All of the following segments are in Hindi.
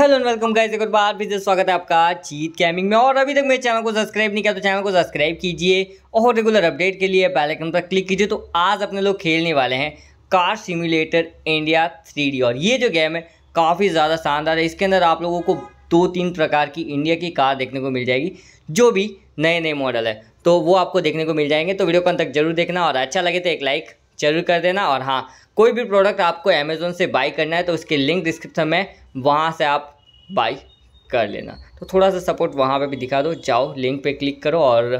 हेलो एंड वेलकम गाइस एक बार फिर स्वागत है आपका चीत गेमिंग में और अभी तक मेरे चैनल को सब्सक्राइब नहीं किया तो चैनल को सब्सक्राइब कीजिए और रेगुलर अपडेट के लिए बेल आइकन पर क्लिक कीजिए तो आज अपने लोग खेलने वाले हैं कार सिमुलेटर इंडिया थ्री और ये जो गेम है काफ़ी ज़्यादा शानदार है इसके अंदर आप लोगों को दो तीन प्रकार की इंडिया की कार देखने को मिल जाएगी जो भी नए नए मॉडल है तो वो आपको देखने को मिल जाएंगे तो वीडियो को अंत तक जरूर देखना और अच्छा लगे तो एक लाइक जरूर कर देना और हाँ कोई भी प्रोडक्ट आपको अमेज़ोन से बाई करना है तो उसके लिंक डिस्क्रिप्शन में वहाँ से आप बाई कर लेना तो थोड़ा सा सपोर्ट वहाँ पे भी दिखा दो जाओ लिंक पे क्लिक करो और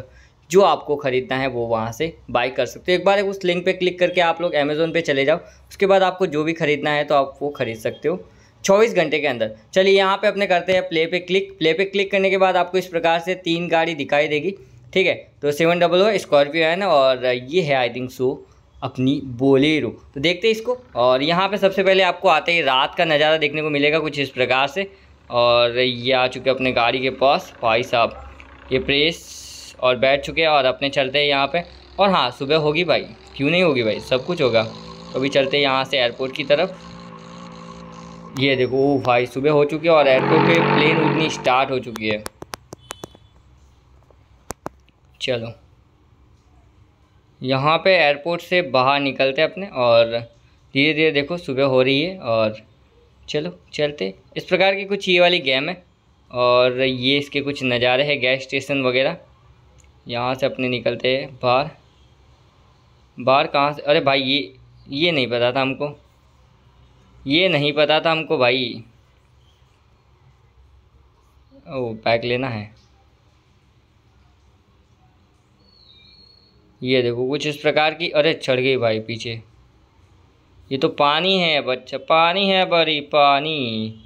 जो आपको ख़रीदना है वो वहाँ से बाई कर सकते हो एक बार उस लिंक पे क्लिक करके आप लोग अमेज़ोन पे चले जाओ उसके बाद आपको जो भी ख़रीदना है तो आप वो ख़रीद सकते हो चौबीस घंटे के अंदर चलिए यहाँ पे अपने करते हैं प्ले पे क्लिक प्ले पे क्लिक करने के बाद आपको इस प्रकार से तीन गाड़ी दिखाई देगी ठीक है तो सेवन डबल ओ स्कॉर्पियो है ना और ये है आई थिंक सो अपनी बोलेरो तो देखते हैं इसको और यहाँ पे सबसे पहले आपको आते ही रात का नज़ारा देखने को मिलेगा कुछ इस प्रकार से और ये आ चुके अपने गाड़ी के पास भाई साहब ये प्रेस और बैठ चुके हैं और अपने चलते हैं यहाँ पे और हाँ सुबह होगी भाई क्यों नहीं होगी भाई सब कुछ होगा तो अभी चलते हैं यहाँ से एयरपोर्ट की तरफ ये देखो ओ भाई सुबह हो चुकी है और एयरपोर्ट पर प्लेन उड़नी स्टार्ट हो चुकी है चलो यहाँ पे एयरपोर्ट से बाहर निकलते अपने और धीरे धीरे देखो सुबह हो रही है और चलो चलते इस प्रकार की कुछ ये वाली गेम है और ये इसके कुछ नज़ारे हैं गैस स्टेशन वगैरह यहाँ से अपने निकलते हैं बाहर बाहर कहाँ से अरे भाई ये ये नहीं पता था हमको ये नहीं पता था हमको भाई ओ बैग लेना है ये देखो कुछ इस प्रकार की अरे चढ़ गई भाई पीछे ये तो पानी है बच्चा पानी है बड़ी पानी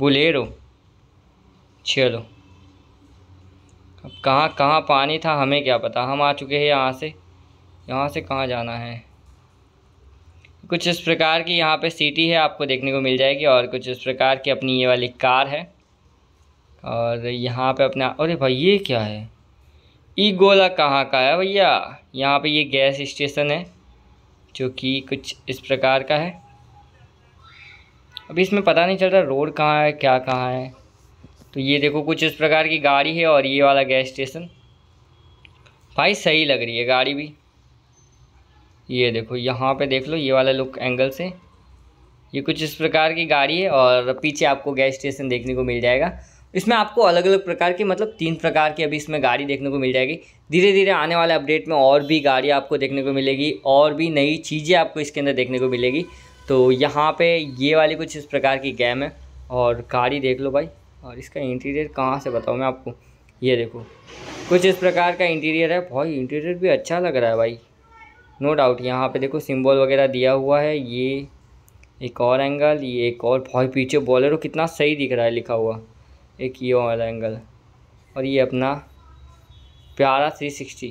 बुलेरो चलो अब कहाँ कहाँ पानी था हमें क्या पता हम आ चुके हैं यहाँ से यहाँ से कहाँ जाना है कुछ इस प्रकार की यहाँ पे सिटी है आपको देखने को मिल जाएगी और कुछ इस प्रकार की अपनी ये वाली कार है और यहाँ पे अपना अरे भाई ये क्या है ई गोला कहाँ का है भैया यहाँ पे ये गैस स्टेशन है जो कि कुछ इस प्रकार का है अभी इसमें पता नहीं चल रहा रोड कहाँ है क्या कहाँ है तो ये देखो कुछ इस प्रकार की गाड़ी है और ये वाला गैस स्टेशन भाई सही लग रही है गाड़ी भी ये देखो यहाँ पे देख लो ये वाला लुक एंगल से ये कुछ इस प्रकार की गाड़ी है और पीछे आपको गैस स्टेशन देखने को मिल जाएगा इसमें आपको अलग अलग प्रकार की मतलब तीन प्रकार की अभी इसमें गाड़ी देखने को मिल जाएगी धीरे धीरे आने वाले अपडेट में और भी गाड़ी आपको देखने को मिलेगी और भी नई चीज़ें आपको इसके अंदर देखने को मिलेगी तो यहाँ पे ये वाली कुछ इस प्रकार की गैम है और गाड़ी देख लो भाई और इसका इंटीरियर कहाँ से बताऊँ मैं आपको ये देखो कुछ इस प्रकार का इंटीरियर है भाई इंटीरियर भी अच्छा लग रहा है भाई नो डाउट यहाँ पर देखो सिम्बॉल वगैरह दिया हुआ है ये एक और एंगल ये एक और भाई पीछे बॉलर कितना सही दिख रहा है लिखा हुआ एक ये वाला एंगल और ये अपना प्यारा 360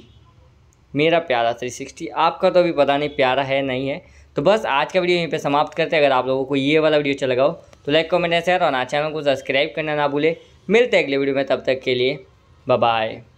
मेरा प्यारा 360 आपका तो अभी पता नहीं प्यारा है नहीं है तो बस आज का वीडियो यहीं पे समाप्त करते हैं अगर आप लोगों को ये वाला वीडियो अच्छा लगाओ तो लाइक कमेंट शेयर और ना तो चैनल को सब्सक्राइब करना ना भूले मिलते हैं अगले वीडियो में तब तक के लिए बाय